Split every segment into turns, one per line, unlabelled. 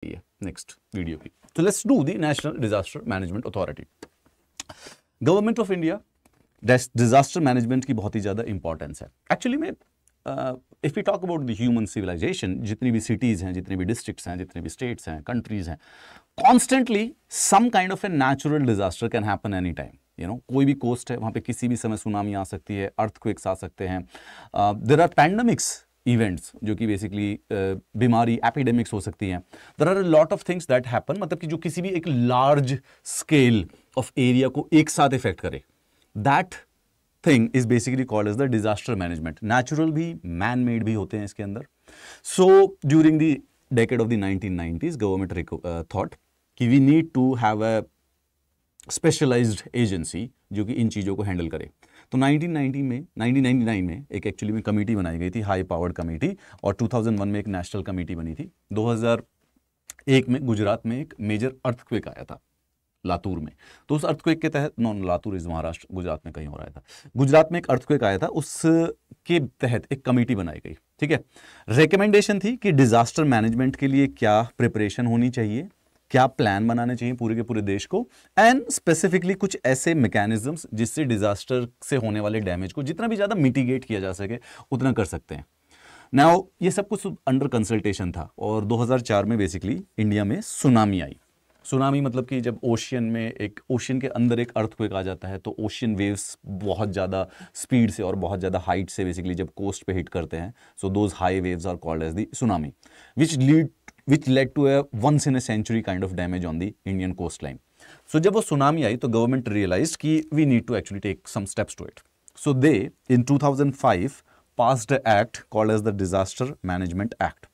सकती है next video की तो let's do the national disaster management authority government of India disaster management की बहुत ही ज़्यादा इंपॉर्टेंस है एक्चुअली में if you talk about the human civilization जितनी भी सिटीज़ हैं जितने भी डिस्ट्रिक्ट्स हैं जितने भी स्टेट्स हैं कंट्रीज़ हैं constantly some kind of a natural disaster can happen any time you know कोई भी कोस्ट है वहां पे किसी भी समय सुनामी आ सकती है अर्थ आ सकते हैं देर आर पैंडमिक्स इवेंट्स जो कि बेसिकली uh, बीमारी एपिडेमिक्स हो सकती हैं there are lot of things that happen मतलब कि जो किसी भी एक लार्ज स्केल ऑफ एरिया को एक साथ इफेक्ट करे that thing is basically called is the disaster management natural भी मैन मेड भी होते हैं इसके अंदर so during the decade of the nineteen nineties government thought कि we need to have a specialised agency जो कि इन चीज़ों को हैंडल करे तो 1990 में 1999 में एक एक्चुअली में कमेटी बनाई गई थी हाई पावर्ड कमेटी और 2001 में एक नेशनल कमेटी बनी थी 2001 में गुजरात में एक मेजर अर्थक्वेक आया था लातूर में तो उस अर्थक्वेक के तहत नॉन लातूर इज महाराष्ट्र गुजरात में कहीं हो रहा था गुजरात में एक अर्थक्वेक आया था उसके तहत एक कमेटी बनाई गई ठीक है रिकमेंडेशन थी कि डिजास्टर मैनेजमेंट के लिए क्या प्रिपरेशन होनी चाहिए क्या प्लान बनाने चाहिए पूरे के पूरे देश को एंड स्पेसिफिकली कुछ ऐसे मैकेनिज्म्स जिससे डिजास्टर से होने वाले डैमेज को जितना भी ज़्यादा मिटिगेट किया जा सके उतना कर सकते हैं नाउ ये सब कुछ अंडर कंसल्टेशन था और 2004 में बेसिकली इंडिया में सुनामी आई सुनामी मतलब कि जब ओशियन में एक ओशियन के अंदर एक अर्थक्वेक आ जाता है तो ओशियन वेव्स बहुत ज़्यादा स्पीड से और बहुत ज़्यादा हाइट से बेसिकली जब कोस्ट पे हिट करते हैं so those high waves are called as the tsunami which lead which to a once in a century kind of damage on the Indian coast line so जब वो tsunami आई तो government realise की we need to actually take some steps to it so they in two thousand five pass the act called as the disaster management act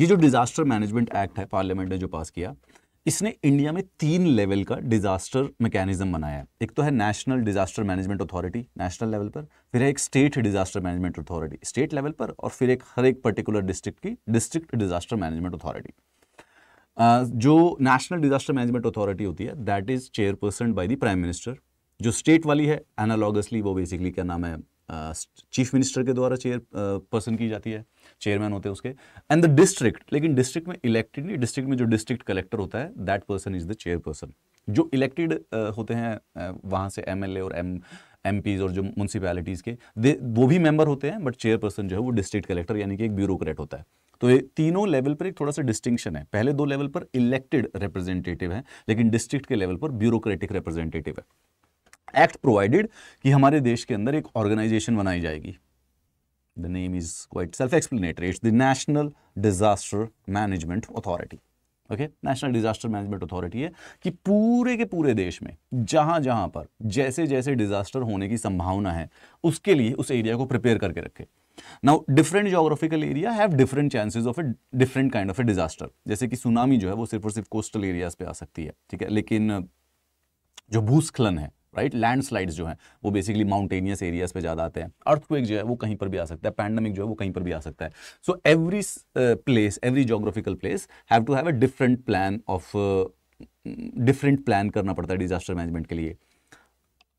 ये जो disaster management act है parliament ने जो पास किया इसने इंडिया में तीन लेवल का डिजास्टर मैकेनिज्म बनाया है एक तो है national disaster management authority national level पर फिर है एक state disaster management authority state level पर और फिर एक हर एक पर्टिकुलर डिस्ट्रिक्ट की डिस्ट्रिक्ट डिजास्टर मैनेजमेंट अथॉरिटी जो नेशनल डिजास्टर मैनेजमेंट अथॉरिटी होती है that is chairperson by the prime minister जो स्टेट वाली है एनालॉगसली वो बेसिकली क्या नाम है चीफ मिनिस्टर के द्वारा चेयर पर्सन की जाती है चेयरमैन होते हैं उसके एंड द डिस्ट्रिक्ट लेकिन डिस्ट्रिक्ट में इलेक्टेड नहीं डिस्ट्रिक्ट में जो डिस्ट्रिक्ट कलेक्टर होता है that person is the chairperson जो इलेक्टेड होते हैं वहाँ से एम और एम एम और जो म्यूनसिपैलिटीज़ के दे वो भी मेंबर होते हैं बट चेयर पर्सन जो है वो डिस्ट्रिक्ट कलेक्टर यानी कि एक ब्यूरोक्रेट होता है तो ये तीनों लेवल पर एक थोड़ा सा डिस्टिंक्शन है पहले दो लेवल पर इलेक्टेड रिप्रेजेंटेटिव है लेकिन डिस्ट्रिक्ट के लेवल पर ब्यूरोक्रेटिक रिप्रेजेंटेटिव है एक्ट प्रोवाइडेड कि हमारे देश के अंदर एक ऑर्गेनाइजेशन बनाई जाएगी the name is quite self explanatory it's the national disaster management authority okay national disaster management authority है कि पूरे के पूरे देश में जहां जहां पर जैसे जैसे डिजास्टर होने की संभावना है उसके लिए उस एरिया को प्रिपेयर करके रखे now different geographical area have different chances of a different kind of a disaster जैसे कि सुनामी जो है वो सिर्फ और सिर्फ कोस्टल एरियाज पे आ सकती है ठीक है लेकिन जो भूस्खलन है राइट लैंडस्लाइड्स जो है वो बेसिकली माउंटेनियस एरियाज पे ज़्यादा आते हैं अर्थक्वेक जो है वो कहीं पर भी आ सकता है पैंडमिक जो है वो कहीं पर भी आ सकता है so every place every geographical place have to have a different plan of different plan करना पड़ता है डिजास्टर मैनेजमेंट के लिए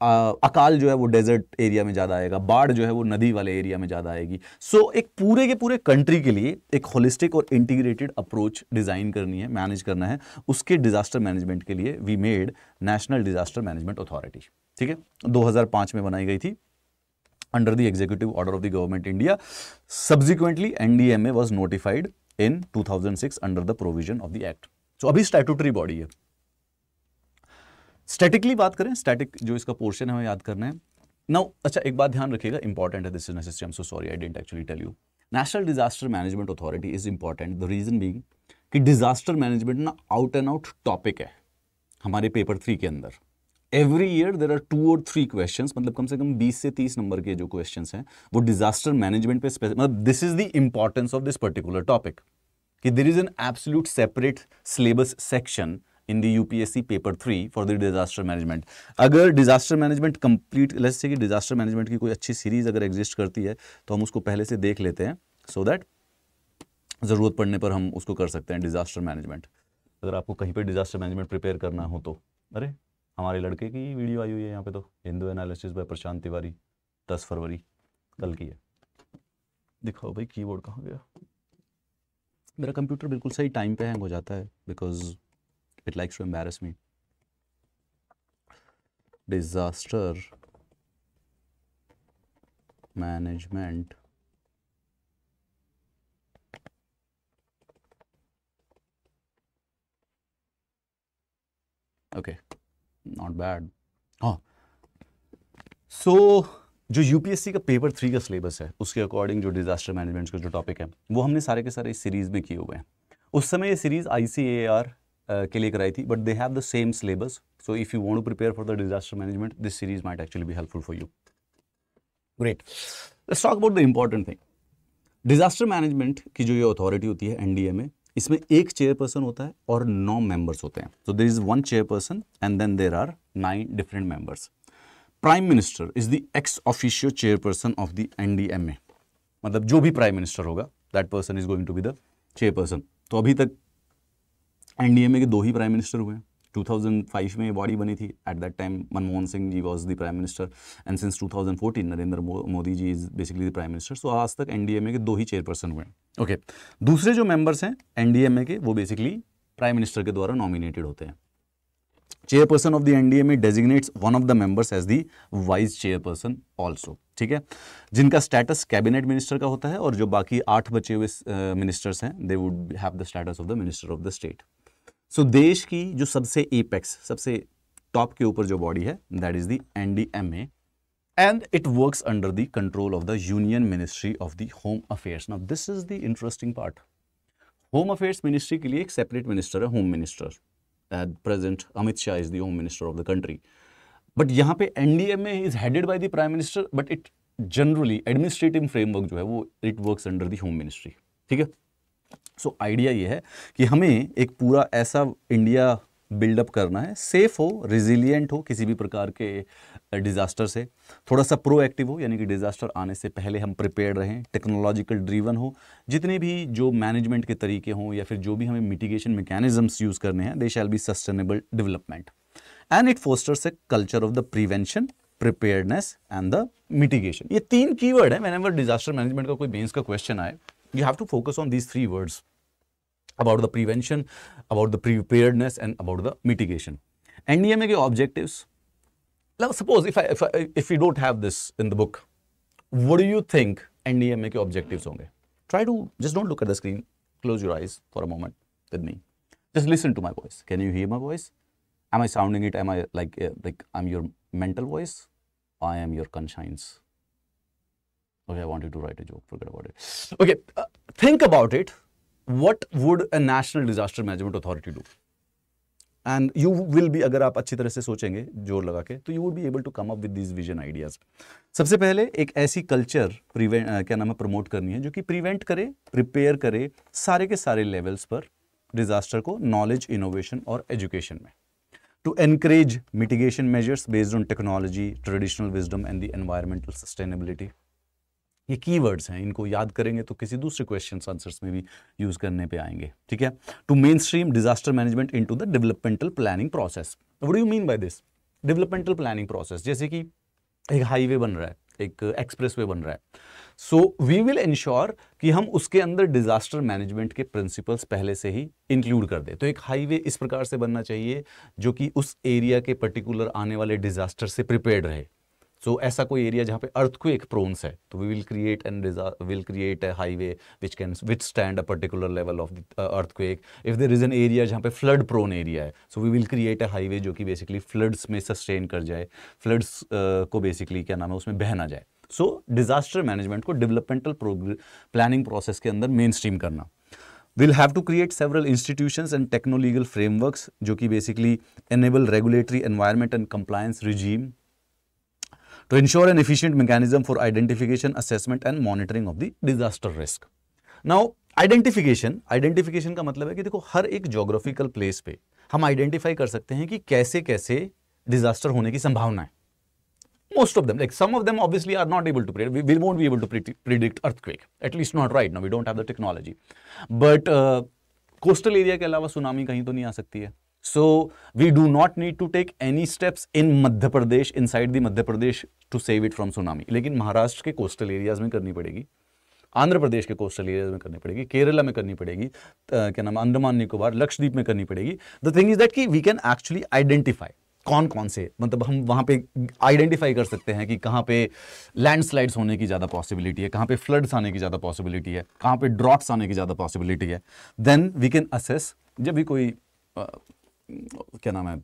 अकाल जो है वो डेजर्ट एरिया में ज़्यादा आएगा बाढ़ जो है वो नदी वाले एरिया में ज़्यादा आएगी सो so, एक पूरे के पूरे कंट्री के लिए एक होलिस्टिक और इंटीग्रेटेड अप्रोच डिज़ाइन करनी है मैनेज करना है उसके डिज़ास्टर मैनेजमेंट के लिए we made national disaster management authority ठीक है 2005 में बनाई गई थी under the executive order of the government India subsequently NDMA was notified in six under the provision of the act so अभी स्टैटूटरी बॉडी है स्टैटिकली बात करें स्टैटिक जो इसका पोर्शन है हमें याद करना है नाउ अच्छा एक बात ध्यान रखिएगा इंपॉर्टेंट है this is necessary so sorry I didn't actually tell you national disaster management authority is important the reason being कि डिजास्टर मैनेजमेंट ना आउट एंड आउट टॉपिक है हमारे पेपर थ्री के अंदर every year there are two और three question मतलब कम से कम 20 से 30 नंबर के जो क्वेश्चन हैं वो डिजास्टर मैनेजमेंट पे मतलब this is the importance of this particular topic कि there is an absolute separate syllabus section in the UPSC paper three for the disaster management अगर disaster management complete let's say कि disaster management की कोई अच्छी series अगर exist करती है तो हम उसको पहले से देख लेते हैं so दैट ज़रूरत पड़ने पर हम उसको कर सकते हैं डिज़ास्टर मैनेजमेंट अगर आपको कहीं पर डिज़ास्टर मैनेजमेंट प्रिपेयर करना हो तो अरे हमारे लड़के की वीडियो आई हुई है यहाँ पे तो हिंदू एनालिसिस बाय प्रशांत तिवारी दस फरवरी कल की है दिखाओ भाई कीबोर्ड कहाँ गया मेरा कंप्यूटर बिल्कुल सही टाइम पे हैंग हो जाता है because It likes to embarrass me. Disaster management okay not bad हाँ ah. सो so, जो यूपीएससी का पेपर थ्री का सिलेबस है उसके अकॉर्डिंग जो डिजास्टर मैनेजमेंट का जो टॉपिक है वो हमने सारे के सारे इस सीरीज में किए हुए हैं उस समय ये सीरीज आई Uh, के लिए कराई थी but they have the same syllabus so if you want to prepare for the disaster management this series might actually be helpful for you great let's talk about the important thing disaster management की जो ये authority होती है NDA में इसमें एक chairperson होता है और नौ मेंबर्स होते हैं so there is one chairperson and then there are nine different members prime minister is the ex officio chairperson of the NDMA मतलब जो भी प्राइम मिनिस्टर होगा that person is going to be the chairperson तो अभी तक NDA के दो ही prime minister हुए 2005 में ये बॉडी बनी थी at that time Manmohan Singh ji was the prime minister and since 2014 Narendra Modi ji is basically the prime minister so आज तक एनडीएमए के दो ही चेयरपर्सन हुए ओके okay. दूसरे जो मेंबर्स हैं एनडीएमए के वो बेसिकली प्राइम मिनिस्टर के द्वारा नॉमिनेटेड होते हैं chairperson of the NDMA designates one of the members as the vice chairperson also ठीक है जिनका स्टेटस कैबिनेट मिनिस्टर का होता है और जो बाकी आठ बचे हुए मिनिस्टर्स हैं they would have the status of the minister of the state so so, देश की जो सबसे एपेक्स सबसे टॉप के ऊपर जो बॉडी है that is the NDMA and it works under the control of the union ministry of the home affairs now this is the interesting part home affairs ministry के लिए एक सेपरेट मिनिस्टर है home minister at present Amit Shah is the home minister of the country but यहां पे NDMA is headed by the prime minister but it generally administrative framework जो है वो it works under the home ministry ठीक है so so, idea ये है कि हमें एक पूरा ऐसा इंडिया बिल्डअप करना है सेफ़ हो रिजिलियंट हो किसी भी प्रकार के डिज़ास्टर से थोड़ा सा प्रोएक्टिव हो यानी कि डिज़ास्टर आने से पहले हम प्रिपेयर रहें टेक्नोलॉजिकल ड्रीवन हो जितने भी जो मैनेजमेंट के तरीके हों या फिर जो भी हमें मिटिगेशन मैकेनिज़म्स यूज़ करने हैं they shall be sustainable development and it fosters a culture of the prevention preparedness and the mitigation ये तीन कीवर्ड है मैंने डिज़ास्टर मैनेजमेंट का कोई बेंस का क्वेश्चन आए you have to focus on these three words about the prevention, about the preparedness and about the mitigation. NDMA ke objectives, now suppose if, I, if, I, if we don't have this in the book, what do you think NDMA ke objectives honge? Try to, just don't look at the screen, close your eyes for a moment with me. Just listen to my voice. Can you hear my voice? Am I sounding it? Am I like, eh, like I'm your mental voice? I am your conscience. Okay, I wanted to write a joke, forget about it. Okay, uh, think about it. What would a National Disaster Management Authority do? And you will भी अगर आप अच्छी तरह से सोचेंगे जोर लगा के तो you would be able to come up with these vision ideas सबसे पहले एक ऐसी कल्चर प्रिवेंट uh, क्या नाम है प्रमोट करनी है जो कि प्रिवेंट करे प्रिपेयर करे सारे के सारे लेवल्स पर डिजास्टर को नॉलेज इनोवेशन और एजुकेशन में to encourage mitigation measures based on technology traditional wisdom and the environmental sustainability ये कीवर्ड्स हैं इनको याद करेंगे तो किसी दूसरे क्वेश्चन आंसर्स में भी यूज़ करने पे आएंगे ठीक है to mainstream disaster management into the developmental planning process what you mean by this developmental planning process जैसे कि एक हाईवे बन रहा है एक एक्सप्रेस वे बन रहा है सो वी विल इंश्योर कि हम उसके अंदर डिजास्टर मैनेजमेंट के प्रिंसिपल्स पहले से ही इंक्लूड कर दें तो एक हाईवे इस प्रकार से बनना चाहिए जो कि उस एरिया के पर्टिकुलर आने वाले डिजास्टर से प्रिपेयर्ड रहे सो so, ऐसा कोई एरिया जहाँ पे अर्थक्वेक प्रोन्स है तो we will create and will create a highway which can which stand a particular level of the earthquake if there is an area जहाँ पे फ्लड प्रोन एरिया है so we will create a highway जो कि basically floods में sustain कर जाए floods uh, को basically क्या नाम है उसमें बहना जाए सो डिजास्टर मैनेजमेंट को डेवलपमेंटल प्लानिंग प्रोसेस के अंदर मेन स्ट्रीम करना will have to create several institution and techno legal framework जो कि basically enable regulatory environment and compliance regime to ensure an efficient mechanism for identification, assessment and monitoring of the disaster risk. Now, identification identification ka matlab hai ki dekho har ek geographical place pe hum identify kar sakte hain ki kaise kaise disaster hone ki sambhavna hai most of them like some of them obviously are not able to predict we, we won't be able to predict, earthquake at least not right now we don't have the technology but uh, coastal area ke alawa tsunami kahin to nahi aa sakti hai So we do not need to take any steps in Madhya Pradesh, inside the Madhya Pradesh to save it from tsunami. लेकिन महाराष्ट्र के coastal areas में करनी पड़ेगी आंध्र प्रदेश के coastal areas में करनी पड़ेगी केरला में करनी पड़ेगी क्या नाम अंडमान निकोबार लक्षद्वीप में करनी पड़ेगी द थिंग इज दैट कि वी कैन एक्चुअली आइडेंटिफाई कौन कौन से मतलब हम वहाँ पे आइडेंटिफाई कर सकते हैं कि कहाँ पे लैंडस्लाइड्स होने की ज़्यादा पॉसिबिलिटी है कहाँ पे फ्लड्स आने की ज़्यादा पॉसिबिलिटी है कहाँ पे ड्रॉट्स आने की ज़्यादा पॉसिबिलिटी है देन वी कैन असेस जब भी कोई uh, क्या नाम है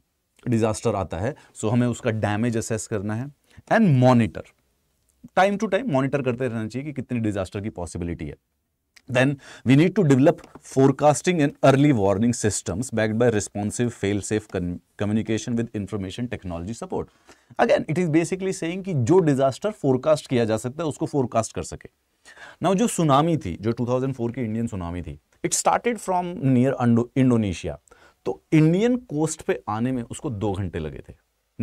डिजास्टर आता है सो हमें उसका डैमेज असेस करना है and monitor time to time monitor करते रहना चाहिए कि कितनी डिजास्टर की पॉसिबिलिटी है then we need to develop forecasting and early warning systems backed by responsive fail safe communication with information technology support again it is basically saying कि जो disaster forecast किया जा सकता है उसको फोरकास्ट कर सके नाउ जो सुनामी थी जो 2004 की इंडियन सुनामी थी it started from near Indonesia तो इंडियन कोस्ट पे आने में उसको दो घंटे लगे थे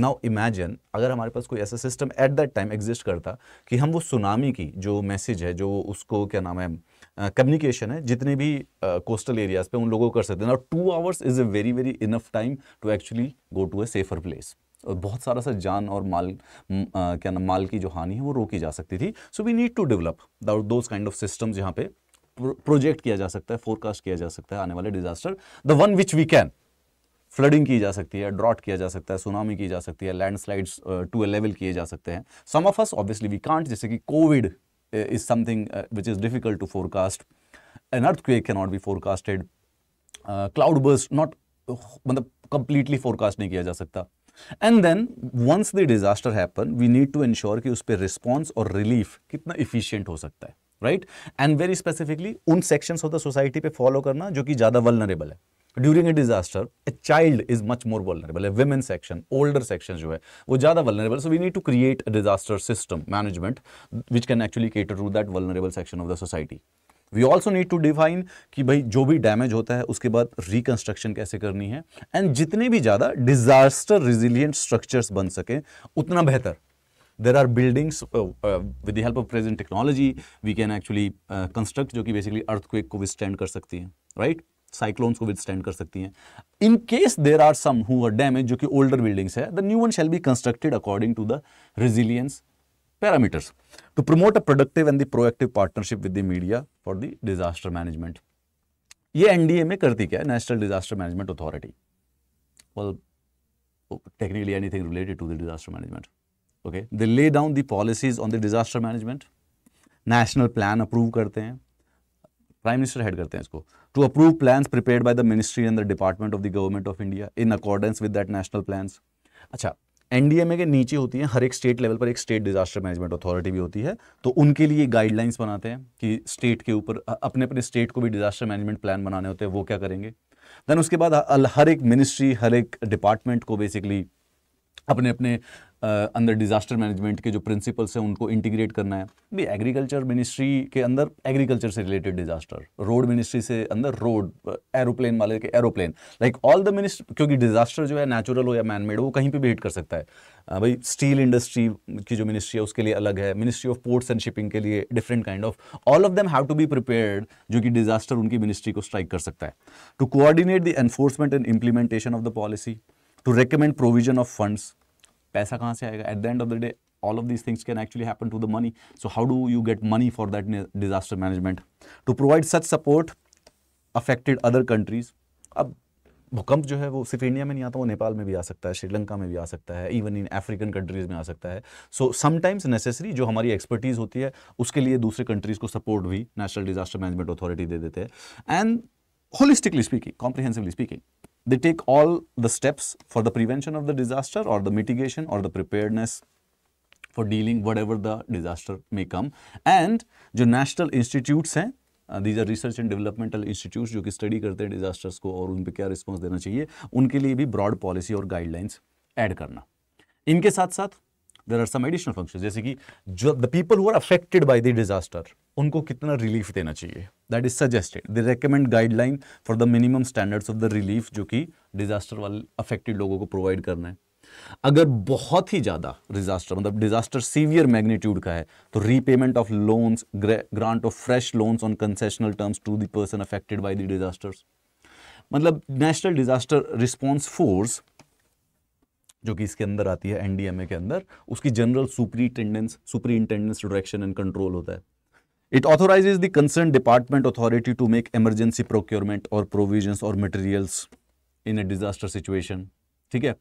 नाउ इमेजिन अगर हमारे पास कोई ऐसा system at that time exist करता कि हम वो सुनामी की जो मैसेज है जो उसको क्या नाम है कम्युनिकेशन uh, है जितने भी कोस्टल uh, एरियाज पे उन लोगों को कर सकते हैं और two hours is a very very enough time to actually go to a safer place और बहुत सारा सा जान और माल uh, क्या नाम माल की जो हानि है वो रोकी जा सकती थी so we need to develop those kind of systems यहाँ पे प्रोजेक्ट किया जा सकता है फोरकास्ट किया जा सकता है आने वाले disaster the one which we can flooding की जा सकती है ड्रॉट किया जा सकता है सुनामी की जा सकती है लैंडस्लाइड्स टू ए लेवल किए जा सकते हैं some of us obviously we can't जैसे कि COVID is something which is difficult to forecast an earthquake not be forecasted cloud burst not मतलब कंप्लीटली फोरकास्ट नहीं किया जा सकता and then once the disaster happen we need to ensure कि उस पर रिस्पॉन्स और रिलीफ कितना इफिशियंट हो सकता है राइट एंड वेरी स्पेसिफिकली उन सेक्शंस ऑफ द सोसाइटी पे फॉलो करना जो कि ज़्यादा वलनरेबल है during a disaster a child is much more vulnerable है वेमेन सेक्शन ओल्डर सेक्शन जो है वो ज़्यादा vulnerable so we need to create a disaster system management which can actually cater to that vulnerable section of the society we also need to define कि भाई जो भी damage होता है उसके बाद रिकंस्ट्रक्शन कैसे करनी है एंड जितने भी ज़्यादा डिजास्टर रिजिलियंट स्ट्रक्चर्स बन सके उतना बेहतर there are buildings uh, uh, with the help of present technology we can actually uh, construct jo ki basically earthquake ko withstand kar sakti hain right cyclones ko withstand kar sakti hain in case there are some who are damaged jo ki older buildings hai the new one shall be constructed according to the resilience parameters to promote a productive and the proactive partnership with the media for the disaster management ye nda में karti kya hai national disaster management authority well technically anything related to the disaster management okay they lay down the policies on the disaster management national plan approve करते हैं prime minister head करते हैं इसको to approve plan prepare by the ministry and the department of the government of India in accordance with that national plan अच्छा NDMA के नीचे होती है हर एक स्टेट लेवल पर एक स्टेट डिजास्टर मैनेजमेंट अथॉरिटी भी होती है तो उनके लिए गाइडलाइंस बनाते हैं कि स्टेट के ऊपर अपने अपने स्टेट को भी डिजास्टर मैनेजमेंट प्लान बनाने होते हैं वो क्या करेंगे देन उसके बाद हर एक मिनिस्ट्री हर एक डिपार्टमेंट को बेसिकली अपने अपने अंदर डिज़ास्टर मैनेजमेंट के जो प्रिंसिपल्स हैं उनको इंटीग्रेट करना है भी एग्रीकल्चर मिनिस्ट्री के अंदर एग्रीकल्चर से रिलेटेड डिज़ास्टर रोड मिनिस्ट्री से अंदर रोड एरोप्लेन वाले के aeroplane like all the ministry क्योंकि डिज़ास्टर जो है नेचुरल हो या मैन मेड हो वो कहीं पर भी हिट कर सकता है भाई स्टील इंडस्ट्री की जो मिनिस्ट्री है उसके लिए अलग है ministry of ports and shipping के लिए different kind of all of them have to be prepared जो कि डिज़ास्टर उनकी मिनिस्ट्री को स्ट्राइक कर सकता है to coordinate the enforcement and implementation of the policy to recommend provision of funds पैसा कहाँ से आएगा at the end of the day all of this things can actually happen to the money so how do you get money for that disaster management to provide such support affected other countries अब भूकंप जो है वो सिर्फ India में नहीं आता वो नेपाल में भी आ सकता है श्रीलंका में भी आ सकता है इवन इन अफ्रीकन कंट्रीज़ में आ सकता है सो समटाइम्स नेसेसरी जो हमारी एक्सपर्टीज़ होती है उसके लिए दूसरे कंट्रीज़ को सपोर्ट भी नेशनल डिजास्टर मैनेजमेंट अथॉरिटी दे देते हैं and holistically speaking comprehensively speaking they take all the steps for the prevention of the disaster or the mitigation or the preparedness for dealing whatever the disaster may come and जो national institutes हैं these are research and developmental institute जो कि study करते हैं disasters को और उन पर क्या रिस्पॉन्स देना चाहिए उनके लिए भी ब्रॉड पॉलिसी और गाइडलाइंस ऐड करना इनके साथ साथ there are some additional function जैसे कि जो the people who are affected by the disaster उनको कितना रिलीफ देना चाहिए that is suggested the recommend guideline for the minimum standards of the relief जो कि डिजास्टर वाले अफेक्टेड लोगों को प्रोवाइड करना है अगर बहुत ही ज़्यादा डिजास्टर मतलब डिजास्टर सीवियर मैग्नीट्यूड का है तो repayment of loans grant of fresh loans on concessional terms to the person affected by the disasters मतलब नेशनल डिजास्टर रिस्पॉन्स फोर्स जो कि इसके अंदर आती है एनडीएमए के अंदर उसकी general superintendence superintendence direction and control होता है It authorizes the concern department authority to make emergency procurement और प्रोविजन और materials in a disaster situation ठीक है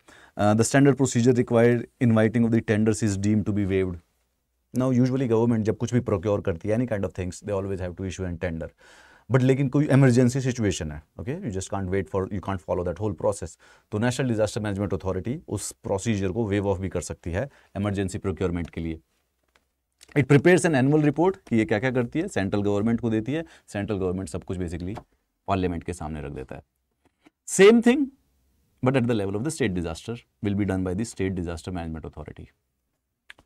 the standard procedure required inviting of the tenders is deem to be waived now usually government जब कुछ भी procure करती है any kind of things they always have to issue an tender but लेकिन कोई emergency situation है okay you just can't wait for you can't follow that whole process तो national disaster management authority उस procedure को waive off भी कर सकती है इमरजेंसी प्रोक्योरमेंट के लिए it prepares an annual report कि ये क्या क्या करती है सेंट्रल गवर्नमेंट को देती है सेंट्रल गवर्नमेंट सब कुछ बेसिकली पार्लियामेंट के सामने रख देता है same thing but at the level of the state disaster will be done by the state disaster management authority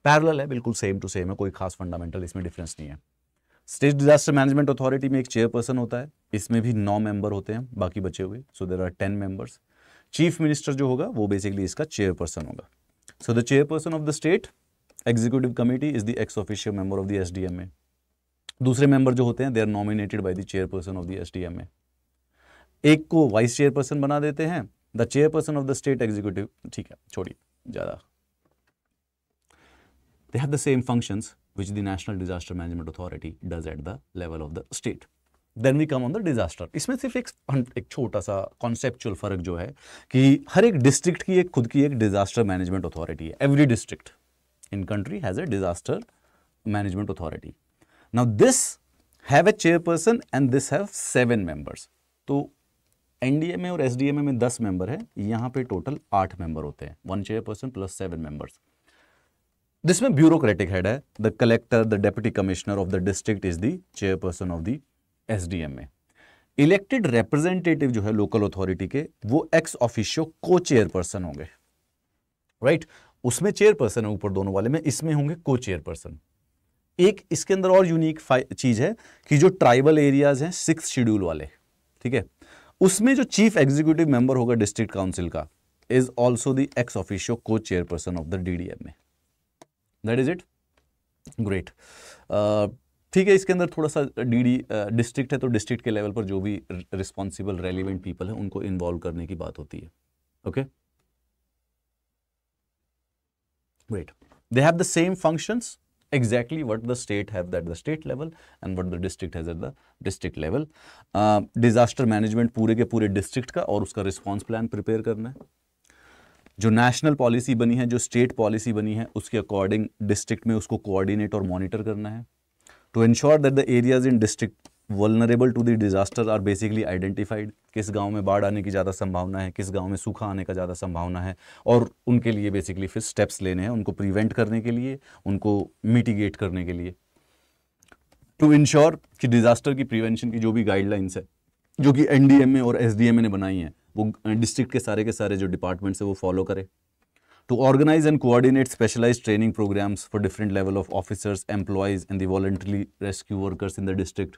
parallel है बिल्कुल सेम टू सेम है कोई खास फंडामेंटल इसमें डिफरेंस नहीं है स्टेट डिजास्टर मैनेजमेंट अथॉरिटी में एक चेयरपर्सन होता है इसमें भी नौ मेंबर होते हैं बाकी बचे हुए so there are ten members chief minister जो होगा वो बेसिकली इसका चेयरपर्सन होगा so the chairperson of the state executive committee is the ex official member of the S दूसरे मेंबर जो होते हैं they are nominated by the chairperson of the S एक को वाइस चेयरपर्सन बना देते हैं the chairperson of the state executive ठीक है छोड़िए ज़्यादा they have the same functions which the national disaster management authority does at the level of the state then we come on the disaster इसमें सिर्फ एक एक छोटा सा कॉन्सेप्चुअल फर्क जो है कि हर एक डिस्ट्रिक्ट की एक खुद की एक डिजास्टर मैनेजमेंट अथॉरिटी है every district in country has a disaster management authority. Now this have a chairperson and this have seven members. तो एनडीएमए और एसडीएमए में दस मेंबर है यहाँ पे टोटल आठ मेंबर होते हैं one chairperson plus seven members जिसमें ब्यूरोक्रेटिक हेड है the collector the deputy commissioner of the district is the chairperson of the SDMA elected representative जो है लोकल अथॉरिटी के वो एक्स ऑफिशियो को चेयरपर्सन होंगे राइट right? उसमें chairperson है ऊपर दोनों वाले में इसमें होंगे को चेयरपर्सन एक इसके अंदर और यूनिक चीज़ है कि जो ट्राइबल एरियाज हैं सिक्स शेड्यूल वाले ठीक है उसमें जो चीफ एग्जीक्यूटिव मेंबर होगा डिस्ट्रिक्ट काउंसिल का is also the ex officio co chairperson of the में दैट इज इट ग्रेट ठीक है इसके अंदर थोड़ा सा डीडी डिस्ट्रिक्ट uh, है तो डिस्ट्रिक्ट के लेवल पर जो भी रिस्पॉन्सिबल रेलिवेंट पीपल है उनको इन्वॉल्व करने की बात होती है okay okay? Great. They have the same functions, exactly what the state have at the state level and what the district has at the district level. Disaster uh, management पूरे के पूरे डिस्ट्रिक्ट का और उसका रिस्पॉन्स प्लान प्रिपेयर करना है जो national policy बनी है जो स्टेट पॉलिसी बनी है उसके अकॉर्डिंग डिस्ट्रिक्ट में उसको कोऑर्डिनेट और मॉनिटर करना है to ensure that the areas in district vulnerable to the disaster are basically identified किस गांव में बाढ़ आने की ज़्यादा संभावना है किस गांव में सूखा आने का ज़्यादा संभावना है और उनके लिए बेसिकली फिर स्टेप्स लेने हैं उनको प्रिवेंट करने के लिए उनको मिटिगेट करने के लिए टू इंश्योर कि डिज़ास्टर की प्रिवेंशन की जो भी गाइडलाइंस है जो कि एन और एस ने बनाई हैं वो डिस्ट्रिक्ट के सारे के सारे जो डिपार्टमेंट्स है वो फॉलो करें to organize and coordinate specialized training programs for different level of officers, employees and the voluntarily rescue workers in the district.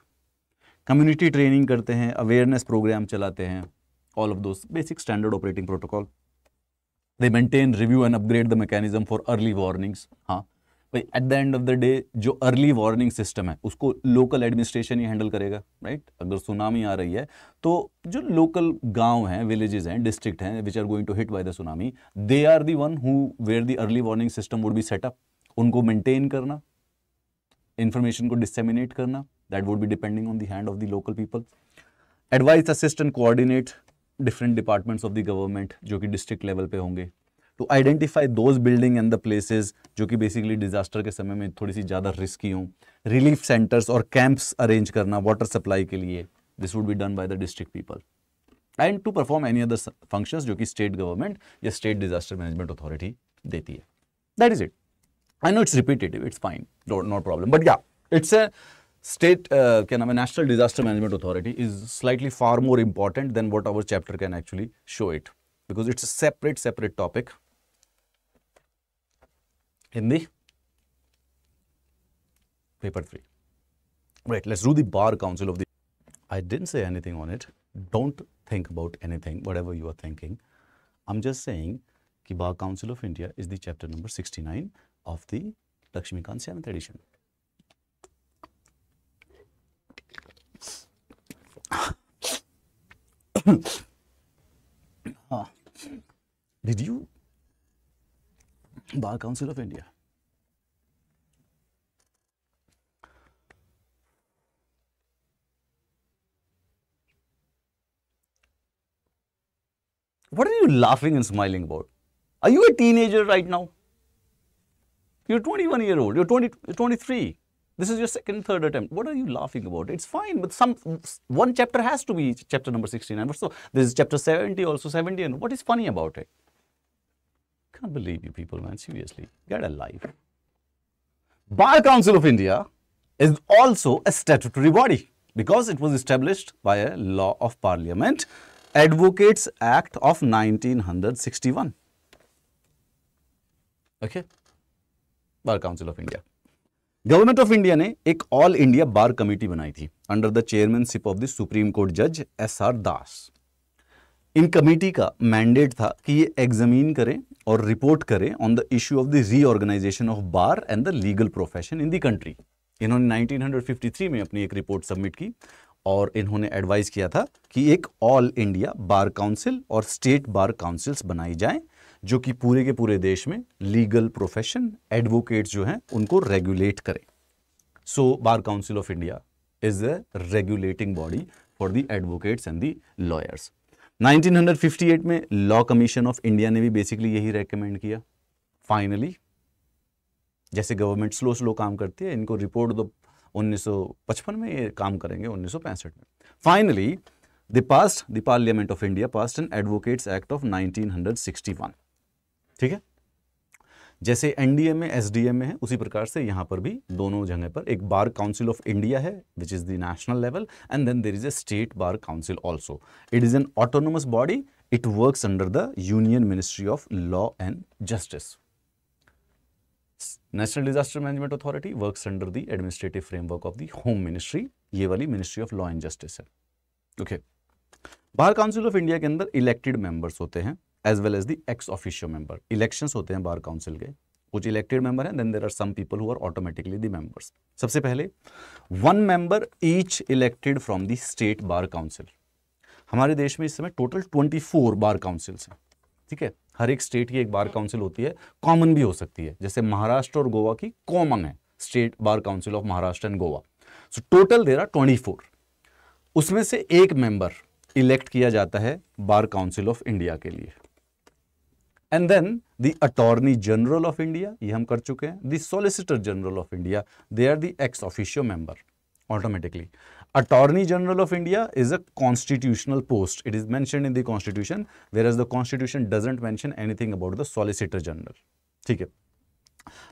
Community training करते हैं अवेयरनेस प्रोग्राम चलाते हैं all of those basic standard operating protocol they maintain review and upgrade the mechanism for early warnings हाँ भाई at the end of the day जो early warning system है उसको local administration ही हैंडल करेगा right अगर सुनामी आ रही है तो जो लोकल गांव हैं विलेजेस हैं डिस्ट्रिक्ट हैं which are going to hit by the tsunami they are the one who were the early warning system would be set up उनको मेंटेन करना इन्फॉर्मेशन को डिसेमिनेट करना that would be depending on the hand of the local people advise assist and coordinate different departments of the government jo ki district level pe honge to identify those building and the places jo ki basically disaster ke samay mein thodi si zyada risky ho relief centers or camps arrange karna water supply ke liye this would be done by the district people and to perform any other functions jo ki state government ya state disaster management authority deti hai that is it I know it's repetitive it's fine no no problem but yeah it's a state uh, can I mean national disaster management authority is slightly far more important than what our chapter can actually show it because it's a separate separate topic in the paper 3 right let's do the bar council of the i didn't say anything on it don't think about anything whatever you are thinking i'm just saying ki bar council of india is the chapter number 69 of the lakshmikant 7th edition did you Bar Council of India? What are you laughing and smiling about? Are you a teenager right now? You're 21 year old, you're 20, 23. This is your second, third attempt. What are you laughing about? It's fine, but some one chapter has to be chapter number 69. So this is chapter 70, also 70. And what is funny about it? Can't believe you people, man. Seriously, get a life. Bar Council of India is also a statutory body because it was established by a law of parliament Advocates Act of 1961. Okay. Bar Council of India. Government of India ने एक all India bar committee बनाई थी under the chairmanship of the supreme court जज S R Das इन committee का mandate था कि ये एग्जामिन करें और रिपोर्ट करें on the issue of the reorganisation of bar and the legal profession in the country इन्होंने 1953 में अपनी एक रिपोर्ट सबमिट की और इन्होंने एडवाइस किया था कि एक ऑल इंडिया बार काउंसिल और स्टेट बार काउंसिल्स बनाई जाएं जो कि पूरे के पूरे देश में लीगल प्रोफेशन एडवोकेट्स जो हैं उनको रेगुलेट करें so bar council of India is a regulating body for the advocates and the lawyers 1958 में लॉ कमीशन ऑफ इंडिया ने भी बेसिकली यही रेकमेंड किया फाइनली जैसे गवर्नमेंट स्लो स्लो काम करती है इनको रिपोर्ट दो 1955 में ये काम करेंगे 1965 में finally the passed the parliament of India passed an advocates act of 1961 ठीक है जैसे एनडीए में एसडीए में है उसी प्रकार से यहाँ पर भी दोनों जगह पर एक बार काउंसिल ऑफ इंडिया है which is the national level and then there is a state bar council also it is an autonomous body it works under the union ministry of law and justice national disaster management authority works under the administrative framework of the home ministry ये वाली ministry of law and justice है okay okay. Bar council of India के अंदर elected members होते हैं as well as the ex official member elections होते हैं bar council के कुछ इलेक्टेड मेंबर हैं then there are some people who are automatically the members सबसे पहले one member each elected from the state bar council हमारे देश में इस समय टोटल 24 बार काउंसिल्स हैं ठीक है हर एक स्टेट की एक बार काउंसिल होती है कॉमन भी हो सकती है जैसे महाराष्ट्र और गोवा की कॉमन है state bar council of Maharashtra and Goa so total there are twenty उसमें से एक मेंबर इलेक्ट किया जाता है बार काउंसिल ऑफ इंडिया के लिए and then the attorney general of India ये हम कर चुके हैं the solicitor general of India they are the ex officio member automatically attorney general of India is a constitutional post it is mention in the constitution whereas the constitution doesn't mention anything about the solicitor general ठीक है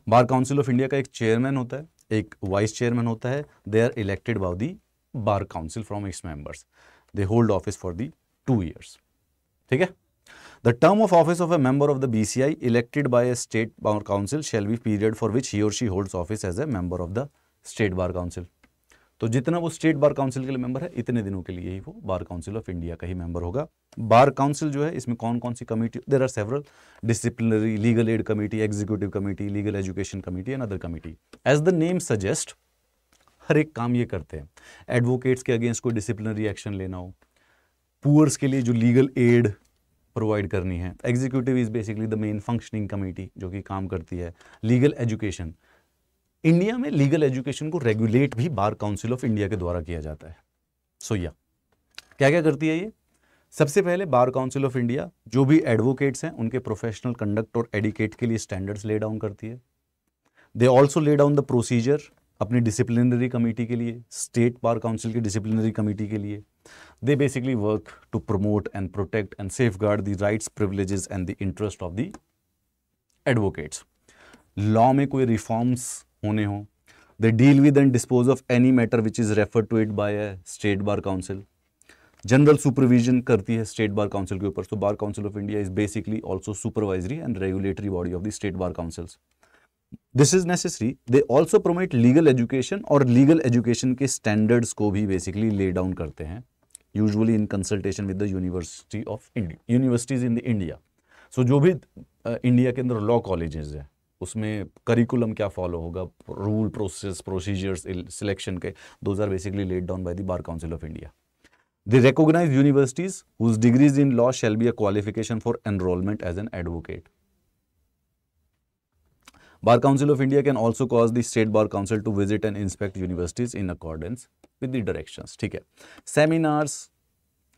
Bar council of India का एक chairman होता है एक vice chairman होता है they are elected by the bar council from its members they hold office for the two years ठीक है The term of office of a member of the BCI elected by a state bar council shall be period for which he or she holds office as a member of the state bar council. तो जितना वो state bar council के लिए member है इतने दिनों के लिए ही वो बार काउंसिल ऑफ इंडिया का ही मेंबर होगा बार काउंसिल जो है इसमें कौन कौन सी committee there are several disciplinary legal aid committee executive committee legal education committee and other committee as the name suggest हर एक काम ये करते हैं एडवोकेट्स के अगेंस्ट कोई डिसिप्लिनरी एक्शन लेना हो पुअर्स के लिए जो लीगल एड प्रोवाइड करनी है executive is basically the main functioning committee जो कि काम करती है लीगल एजुकेशन इंडिया में लीगल एजुकेशन को रेगुलेट भी बार काउंसिल ऑफ इंडिया के द्वारा किया जाता है सो so, या yeah. क्या क्या करती है ये सबसे पहले बार काउंसिल ऑफ इंडिया जो भी एडवोकेट्स हैं उनके प्रोफेशनल कंडक्ट और एडिकेट के लिए स्टैंडर्ड्स ले डाउन करती है they also lay down the procedure अपनी डिसिप्लिनरी कमेटी के लिए स्टेट बार काउंसिल की डिसिप्लिनरी कमेटी के लिए They basically work to promote and protect and safeguard the rights, privileges and the interest of the advocates. Law mein koi reforms hone ho they deal with and dispose of any matter which is referred to it by a state bar council general supervision करती है state bar council के ऊपर तो bar council of India is basically also supervisory and regulatory body of the state bar councils this is necessary they also promote legal education और legal education के standards को भी basically lay down करते हैं usually in consultation with the university of India universities in the India so जो भी India uh, के अंदर लॉ कॉलेजेस है उसमें करिकुलम क्या फॉलो होगा रूल प्रोसेस प्रोसीजर्स सिलेक्शन के those are basically laid down by the bar council of India the recognise universities whose degrees in law shall be a qualification for enrolment as an advocate bar council of India can also cause the state bar council to visit and inspect universities in accordance with the direction ठीक है seminars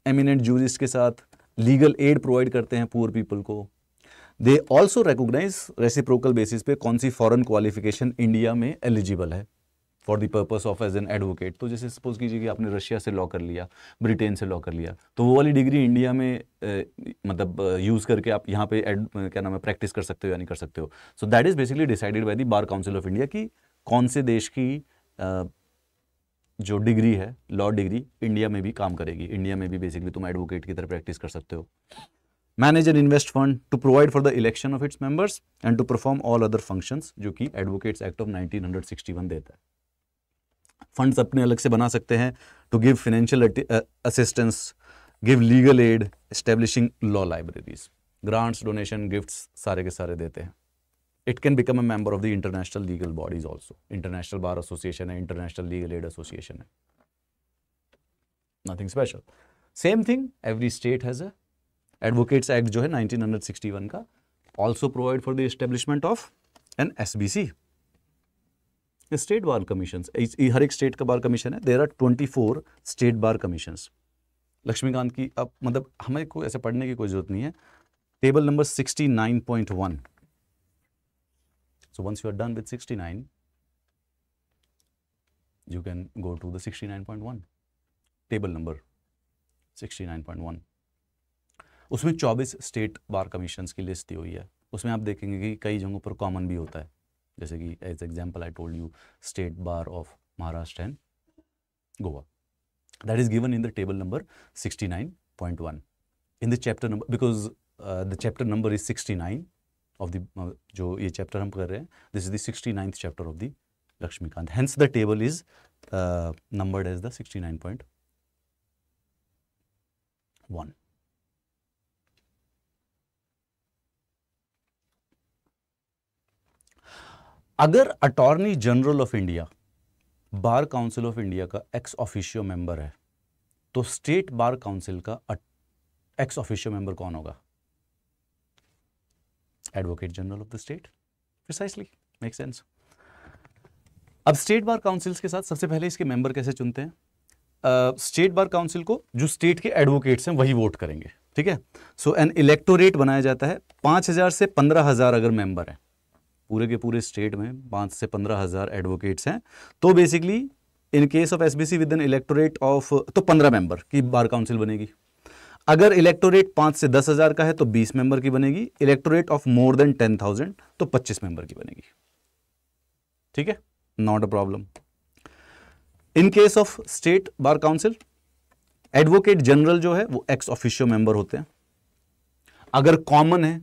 eminent jurist के साथ legal aid provide करते हैं poor people को they also recognise reciprocal basis पे कौन सी फॉरन क्वालिफिकेशन इंडिया में एलिजिबल है for the purpose of as an advocate तो जैसे सपोज कीजिए कि आपने रशिया से लॉ कर लिया ब्रिटेन से लॉ कर लिया तो वो वाली डिग्री इंडिया में ए, मतलब यूज़ करके आप यहाँ पे एड क्या नाम है प्रैक्टिस कर सकते हो या नहीं कर सकते हो so that is basically decided by the bar council of India कि कौन से देश की आ, जो डिग्री है लॉ डिग्री इंडिया में भी काम करेगी इंडिया में भी बेसिकली तुम एडवोकेट की तरह प्रैक्टिस कर सकते हो manage an invest fund to provide for the election of its members and to perform all other functions जो कि एडवोकेट्स एक्ट ऑफ 1961 देता है फंड्स अपने अलग से बना सकते हैं to give financial assistance give legal aid establishing law libraries grants donation gifts सारे के सारे देते हैं it can become a member of the international legal bodies also International Bar Association है इंटरनेशनल लीगल एड एसोसिएशन है nothing special same thing every state has Advocates Act जो है 1961 का also provide for the establishment of an C state bar commission हर एक state का बार commission है there are twenty four state bar commission Laxmikanth की अब मतलब हमें को ऐसे पढ़ने की कोई जरूरत नहीं है table number sixty nine point one so once you are done with sixty nine nine point one table number sixty nine point one उसमें चौबीस स्टेट बार कमीशन की लिस्ट दी हुई है उसमें आप देखेंगे कि कई जगहों पर कॉमन भी होता है जैसे कि as example I told you state bar of Maharashtra and Goa that is given in the table number sixty nine point one in the chapter number because the chapter number is sixty nine of the जो ये chapter हम कर रहे हैं this is sixty ninth chapter of the Laxmikanth hence the table is numbered as the sixty nine point one अगर attorney general of India bar council of India का ex officio member है तो स्टेट बार काउंसिल का ex officio member कौन होगा advocate general of the state precisely make sense अब state bar councils के साथ सबसे पहले इसके मेंबर कैसे चुनते हैं स्टेट बार काउंसिल को जो स्टेट के एडवोकेट्स हैं वही वोट करेंगे ठीक है सो एन इलेक्टोरेट बनाया जाता है पांच हज़ार से पंद्रह हज़ार अगर मेंबर है पूरे के पूरे स्टेट में पाँच से पंद्रह हज़ार एडवोकेट्स हैं तो basically in case of SBC with an electorate of तो पंद्रह मेंबर की बार काउंसिल बनेगी अगर इलेक्टोरेट पाँच से दस हज़ार का है तो बीस मेंबर की बनेगी electorate of more than ten thousand तो पच्चीस मेंबर की बनेगी ठीक है not a problem in case of state bar council advocate general जो है वो एक्स ऑफिशियो मेंबर होते हैं अगर कॉमन है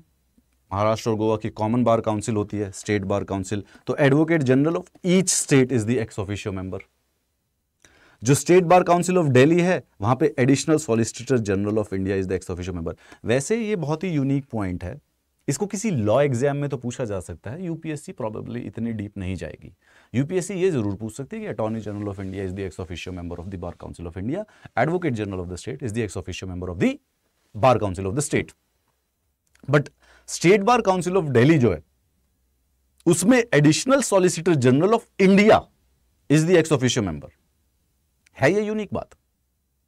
महाराष्ट्र और गोवा की कॉमन बार काउंसिल होती है स्टेट बार काउंसिल तो advocate general of each state is the ex officio member जो state bar council of Delhi है वहां पे additional solicitor general of India is the ex officio member वैसे ये बहुत ही यूनिक पॉइंट है इसको किसी लॉ एग्जाम में तो पूछा जा सकता है यूपीएससी प्रॉबेबली इतनी डीप नहीं जाएगी यूपीएससी ये जरूर पूछ सकती है कि attorney general of India is the ex officio member of the bar council of India advocate general of the state is the ex officio member of the bar council of the state but state bar council of Delhi जो है उसमें additional solicitor general of India is the ex official member है ये unique बात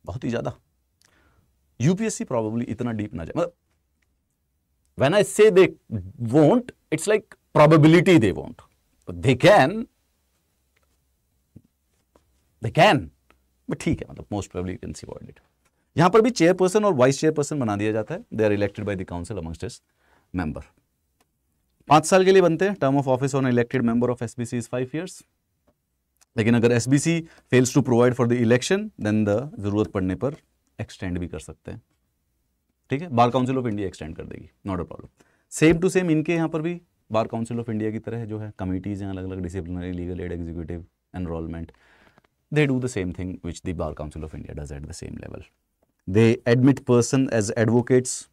बहुत ही ज्यादा UPSC problem इतना deep ना जाए मतलब I say they they it's like like they they they can they can They ठीक है मतलब most probably you can see यहां पर भी चेयरपर्सन और वाइस चेयरपर्सन बना दिया जाता है they are elected by the council amongst its member पांच साल के लिए बनते हैं term of office on elected member of SBC is five years लेकिन अगर SBC fails to provide for the election then the जरूरत पड़ने पर एक्सटेंड भी कर सकते हैं ठीक है Bar council of India extend कर देगी not a problem same to same इनके यहाँ पर भी बार काउंसिल ऑफ इंडिया की तरह जो है कमिटीज़ हैं अलग अलग disciplinary legal aid executive enrolment they do the same thing which the bar council of India does at the same level They admit person as advocates.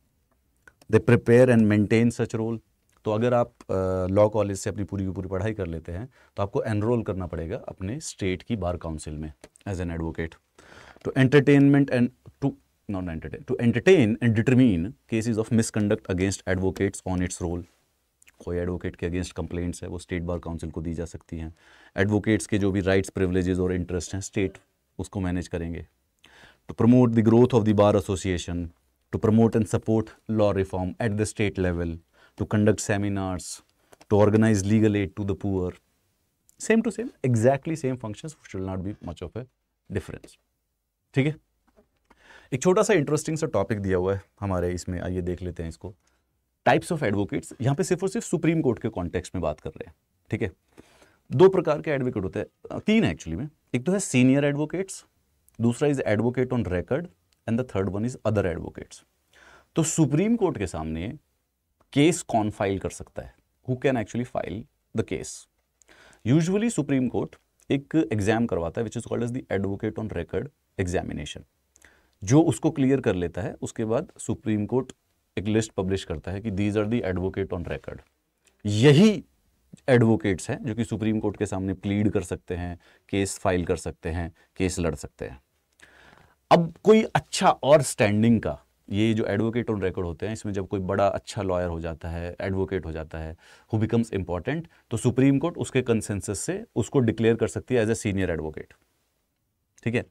They prepare and maintain such role. तो अगर आप law college से अपनी पूरी की पूरी पढ़ाई कर लेते हैं तो आपको एनरोल करना पड़ेगा अपने स्टेट की बार काउंसिल में as an advocate to entertainment and to non entertain to entertain and determine cases of misconduct against advocates on its roll कोई एडवोकेट के अगेंस्ट कंप्लेंट्स है वो स्टेट बार काउंसिल को दी जा सकती हैं एडवोकेट्स के जो भी राइट्स प्रिवलेजेस और इंटरेस्ट हैं स्टेट उसको मैनेज करेंगे to promote the growth of the Bar Association, to promote and support law reform at the state level, to conduct seminars, to organize legal aid to the poor. Same to same, exactly same functions should not be much of a difference. ठीक है एक छोटा सा interesting सा topic दिया हुआ है हमारे इसमें आइए देख लेते हैं इसको टाइप्स ऑफ एडवोकेट्स यहाँ पे सिर्फ और सिर्फ सुप्रीम कोर्ट के कॉन्टेक्स्ट में बात कर रहे हैं ठीक है दो प्रकार के एडवोकेट होते हैं तीन एक्चुअली में एक तो है सीनियर एडवोकेट्स दूसरा is advocate on record and the third one is other advocates तो सुप्रीम कोर्ट के सामने केस कौन फाइल कर सकता है who can actually file the case usually Supreme Court एक एग्जाम करवाता है which is called as the advocate on record examination जो उसको क्लियर कर लेता है उसके बाद सुप्रीम कोर्ट एक लिस्ट पब्लिश करता है कि these are the advocate on record यही एडवोकेट्स हैं जो कि सुप्रीम कोर्ट के सामने प्लीड कर सकते हैं केस फाइल कर सकते हैं केस लड़ सकते हैं अब कोई अच्छा और स्टैंडिंग का ये जो एडवोकेट ऑन रिकॉर्ड होते हैं इसमें जब कोई बड़ा अच्छा लॉयर हो जाता है एडवोकेट हो जाता है हु बिकम्स इंपॉर्टेंट तो सुप्रीम कोर्ट उसके कंसेंसस से उसको डिक्लेयर कर सकती है एज ए सीनियर एडवोकेट ठीक है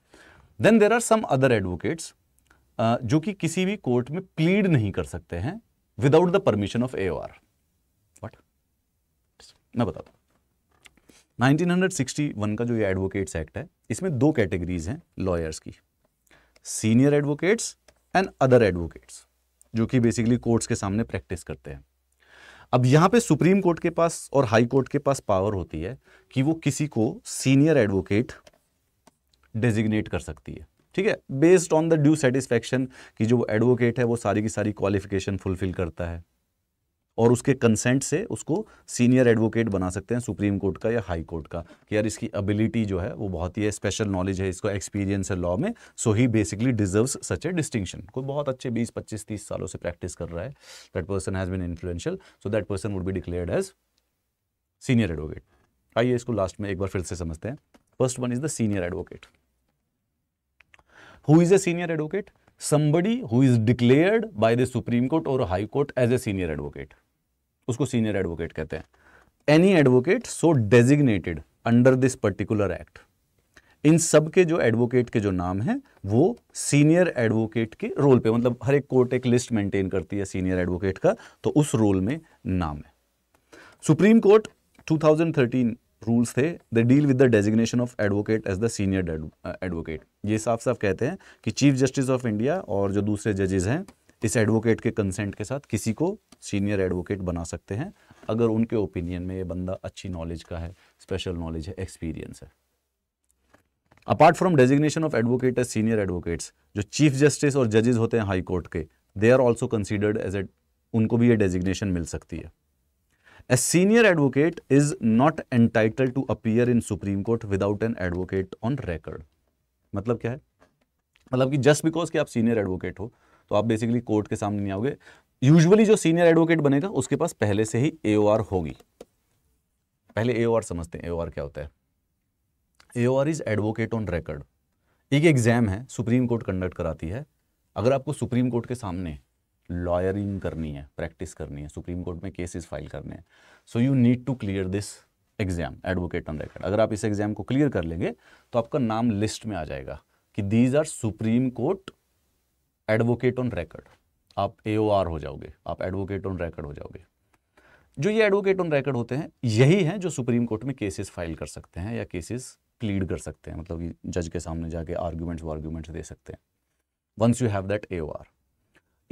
then there are some other advocates जो कि किसी भी कोर्ट में प्लीड नहीं कर सकते हैं without the permission of A O R what मैं बताता हूँ 1961 का जो ये एडवोकेट्स एक्ट है इसमें दो कैटेगरीज हैं लॉयर्स की senior advocates and other advocates जो कि बेसिकली कोर्ट्स के सामने प्रैक्टिस करते हैं अब यहां पे सुप्रीम कोर्ट के पास और हाई कोर्ट के पास पावर होती है कि वो किसी को सीनियर एडवोकेट डेजिग्नेट कर सकती है ठीक है based on the due satisfaction कि जो एडवोकेट है वो सारी की सारी क्वालिफिकेशन फुलफिल करता है और उसके कंसेंट से उसको सीनियर एडवोकेट बना सकते हैं सुप्रीम कोर्ट का या हाई कोर्ट का कि यार इसकी एबिलिटी जो है वो बहुत ही स्पेशल नॉलेज है इसको एक्सपीरियंस है लॉ में so he basically deserves such a distinction कोई बहुत अच्छे बीस पच्चीस तीस सालों से प्रैक्टिस कर रहा है that person has been influential so that person would be declared as senior advocate आइए इसको लास्ट में एक बार फिर से समझते हैं first one is the senior advocate who is a senior advocate somebody who is declared by the Supreme Court or High Court as a senior advocate. उसको senior advocate कहते हैं any advocate so designated under this particular act इन सब के जो advocate के जो नाम हैं वो सीनियर एडवोकेट के रोल पे मतलब हर एक कोर्ट एक लिस्ट मेंटेन करती है सीनियर एडवोकेट का तो उस रोल में नाम है सुप्रीम कोर्ट 2013 रूल्स थे the deal with the designation of advocate as the senior advocate ये साफ साफ कहते हैं कि चीफ जस्टिस ऑफ इंडिया और जो दूसरे जजेज हैं इस एडवोकेट के कंसेंट के साथ किसी को सीनियर एडवोकेट बना सकते हैं अगर उनके ओपिनियन में ये बंदा अच्छी नॉलेज का है स्पेशल नॉलेज है एक्सपीरियंस है apart from designation of advocate as senior advocates जो चीफ जस्टिस और जजेस होते हैं हाई कोर्ट के they are also considered as a उनको भी ये डेजिग्नेशन मिल सकती है a senior advocate is not entitle to appear in Supreme Court without an advocate on record मतलब क्या है मतलब कि जस्ट बिकॉज कि आप सीनियर एडवोकेट हो तो आप बेसिकली कोर्ट के सामने नहीं आओगे यूजुअली जो सीनियर एडवोकेट बनेगा उसके पास पहले से ही ए होगी पहले ए समझते हैं ए क्या होता है A is advocate on record एक एग्ज़ाम है सुप्रीम कोर्ट कंडक्ट कराती है अगर आपको सुप्रीम कोर्ट के सामने लॉयरिंग करनी है प्रैक्टिस करनी है सुप्रीम कोर्ट में केसेस फाइल करने हैं so you need to clear this exam advocate on record अगर आप इस एग्जाम को क्लियर कर लेंगे तो आपका नाम लिस्ट में आ जाएगा कि these are Supreme court advocate on record आप ए हो जाओगे आप एडवोकेट ऑन रिकॉर्ड हो जाओगे जो ये एडवोकेट ऑन रिकॉर्ड होते हैं यही हैं जो सुप्रीम कोर्ट में केसेस फाइल कर सकते हैं या केसेस प्लीड कर सकते हैं मतलब कि जज के सामने जाके आर्ग्यूमेंट्स आर्ग्यूमेंट्स दे सकते हैं once you have that A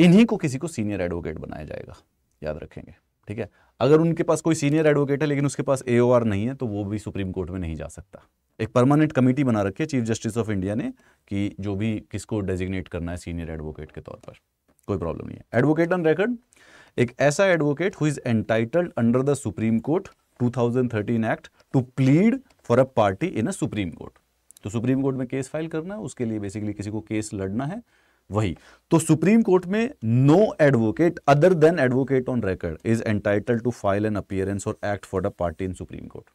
इन्हीं को किसी को सीनियर एडवोकेट बनाया जाएगा याद रखेंगे ठीक है अगर उनके पास कोई सीनियर एडवोकेट है लेकिन उसके पास ए नहीं है तो वो भी सुप्रीम कोर्ट में नहीं जा सकता एक परमानेंट कमेटी बना रखी है चीफ जस्टिस ऑफ इंडिया ने कि जो भी किसको डेजिग्नेट करना है सीनियर एडवोकेट के तौर पर कोई प्रॉब्लम नहीं है एडवोकेट ऑन रेकर्ड एक ऐसा advocate who is entitled under the supreme Court 2013 act to plead for a party in a Supreme Court तो सुप्रीम कोर्ट में केस फाइल करना है उसके लिए बेसिकली किसी को केस लड़ना है वही तो सुप्रीम कोर्ट में no advocate other than advocate on record is entitle to file an appearance और act for the party in Supreme Court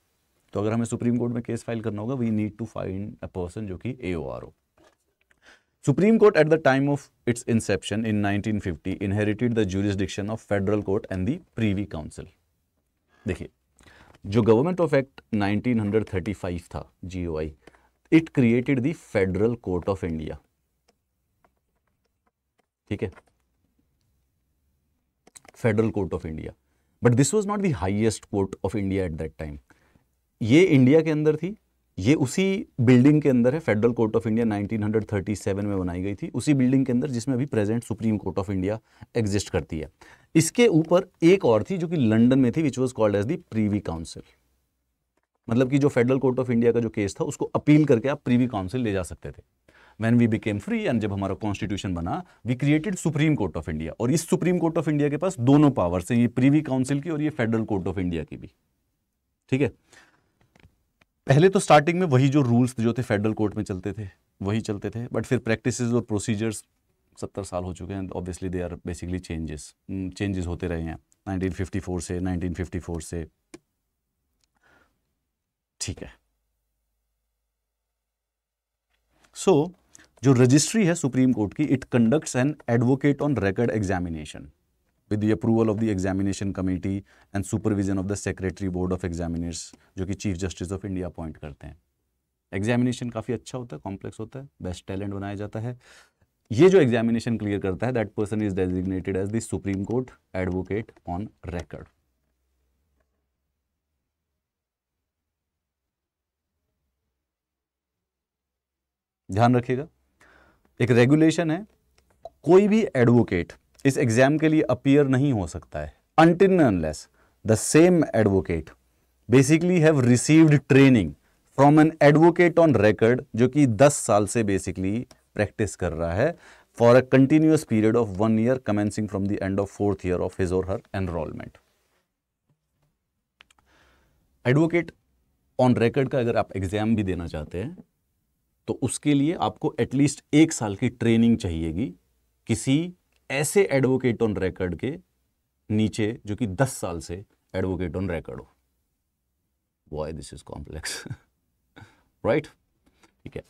तो अगर हमें सुप्रीम कोर्ट में केस फाइल करना होगा we need to find a person जो कि ए हो Supreme Court at the time of its inception in 1950 inherited the jurisdiction of Federal Court and the Privy Council देखिए जो गवर्नमेंट ऑफ एक्ट 1935 था GOI it created the Federal Court of India ठीक है Federal Court of India but this was not the highest court of India at that time ये India के अंदर थी ये उसी बिल्डिंग के अंदर है फेडरल कोर्ट ऑफ इंडिया 1937 में बनाई गई थी उसी बिल्डिंग के अंदर जिसमें अभी present Supreme Court of India exist करती है इसके ऊपर एक और थी जो कि लंदन में थी which was called as the Privy Council मतलब कि जो फेडरल कोर्ट ऑफ इंडिया का जो केस था उसको अपील करके आप प्रीवी काउंसिल ले जा सकते थे when we became free and जब हमारा कॉन्स्टिट्यूशन बना we created Supreme Court of India और इस सुप्रीम कोर्ट ऑफ इंडिया के पास दोनों पावर्स हैं ये प्रीवी काउंसिल की और ये फेडरल कोर्ट ऑफ इंडिया की भी ठीक है पहले तो स्टार्टिंग में वही जो रूल्स जो थे फेडरल कोर्ट में चलते थे वही चलते थे बट फिर प्रैक्टिस और प्रोसीजर्स सत्तर साल हो चुके हैं obviously they are basically changes changes होते रहे हैं 1954 से 1954 से ठीक है सो so, जो रजिस्ट्री है सुप्रीम कोर्ट की it conducts an advocate on record examination with the approval of the examination committee and supervision of the secretary board of examiners जो कि chief justice of India appoint करते हैं examination काफ़ी अच्छा होता है कॉम्प्लेक्स होता है बेस्ट टैलेंट बनाया जाता है ये जो एग्जामिनेशन क्लियर करता है that person is designated as the supreme court advocate on record ध्यान रखिएगा एक रेगुलेशन है कोई भी एडवोकेट इस एग्ज़ाम के लिए अपीयर नहीं हो सकता है until the same advocate basically have received training from an advocate on record जो कि 10 साल से बेसिकली प्रैक्टिस कर रहा है for a continuous period of one year commencing from the end of fourth year of his और her enrolment advocate on record का अगर आप एग्जाम भी देना चाहते हैं तो उसके लिए आपको एटलीस्ट एक साल की ट्रेनिंग चाहिएगी किसी ऐसे एडवोकेट ऑन रिकॉर्ड के नीचे जो कि 10 साल से एडवोकेट ऑन रिकॉर्ड हो why this is complex right ठीक है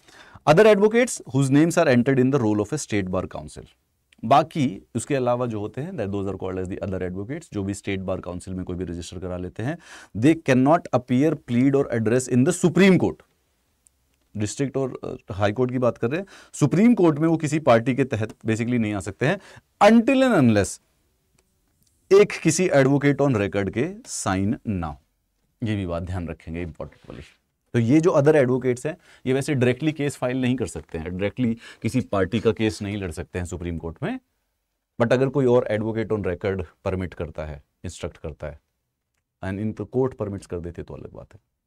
other advocates whose names are entered in the roll of a state bar council बाकी उसके अलावा जो होते हैं those are called as the other advocates जो भी स्टेट बार काउंसिल में कोई भी रजिस्टर करा लेते हैं they can not appear plead और address in the supreme court district और हाई कोर्ट की बात कर रहे हैं सुप्रीम कोर्ट में वो किसी पार्टी के तहत बेसिकली नहीं आ सकते हैं अनटिल एंड अनलेस एक किसी एडवोकेट ऑन रिकॉर्ड के साइन ना ये भी बात ध्यान रखेंगे इंपॉर्टेंट वाली तो ये जो अदर एडवोकेट्स हैं ये वैसे डायरेक्टली केस फाइल नहीं कर सकते हैं डायरेक्टली किसी पार्टी का केस नहीं लड़ सकते हैं सुप्रीम कोर्ट में बट अगर कोई और एडवोकेट ऑन रिकॉर्ड परमिट करता है इंस्ट्रक्ट करता है एंड इन कोर्ट परमिट्स कर देते तो अलग बात है